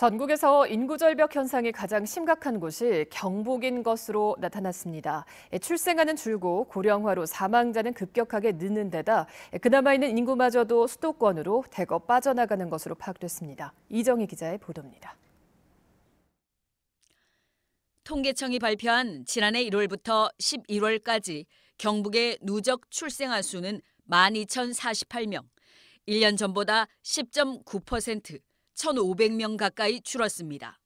전국에서 인구 절벽 현상이 가장 심각한 곳이 경북인 것으로 나타났습니다. 예, 출생아는 줄고 고령화로 사망자는 급격하게 늦는 데다 예, 그나마 있는 인구마저도 수도권으로 대거 빠져나가는 것으로 파악됐습니다. 이정희 기자의 보도입니다. 통계청이 발표한 지난해 1월부터 11월까지 경북의 누적 출생아 수는 12,048명, 1년 전보다 10.9%, 1,500명 가까이 줄었습니다.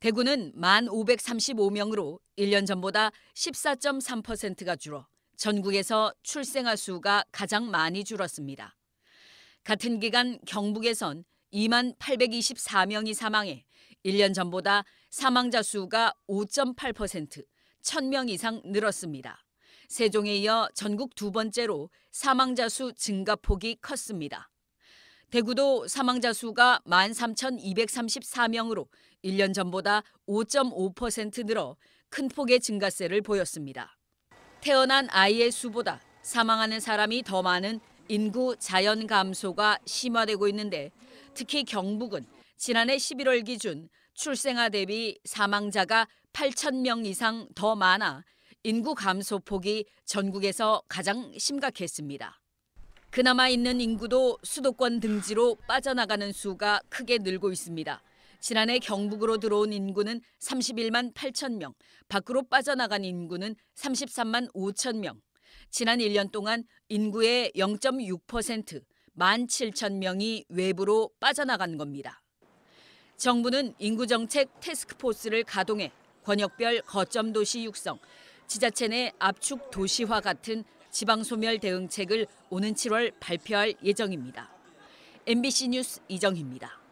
대구는 1,535명으로 1년 전보다 14.3%가 줄어 전국에서 출생아 수가 가장 많이 줄었습니다. 같은 기간 경북에선 2만 824명이 사망해 1년 전보다 사망자 수가 5.8%, 1000명 이상 늘었습니다. 세종에 이어 전국 두 번째로 사망자 수 증가폭이 컸습니다. 대구도 사망자 수가 13,234명으로 1년 전보다 5.5% 늘어 큰 폭의 증가세를 보였습니다. 태어난 아이의 수보다 사망하는 사람이 더 많은 인구 자연 감소가 심화되고 있는데 특히 경북은 지난해 11월 기준 출생아 대비 사망자가 8,000명 이상 더 많아 인구 감소폭이 전국에서 가장 심각했습니다. 그나마 있는 인구도 수도권 등지로 빠져나가는 수가 크게 늘고 있습니다. 지난해 경북으로 들어온 인구는 31만 8천 명, 밖으로 빠져나간 인구는 33만 5천 명. 지난 1년 동안 인구의 0.6%, 1만 7천 명이 외부로 빠져나간 겁니다. 정부는 인구정책 테스크포스를 가동해 권역별 거점 도시 육성, 지자체 내 압축 도시화 같은 지방소멸 대응책을 오는 7월 발표할 예정입니다. MBC 뉴스 이정희입니다.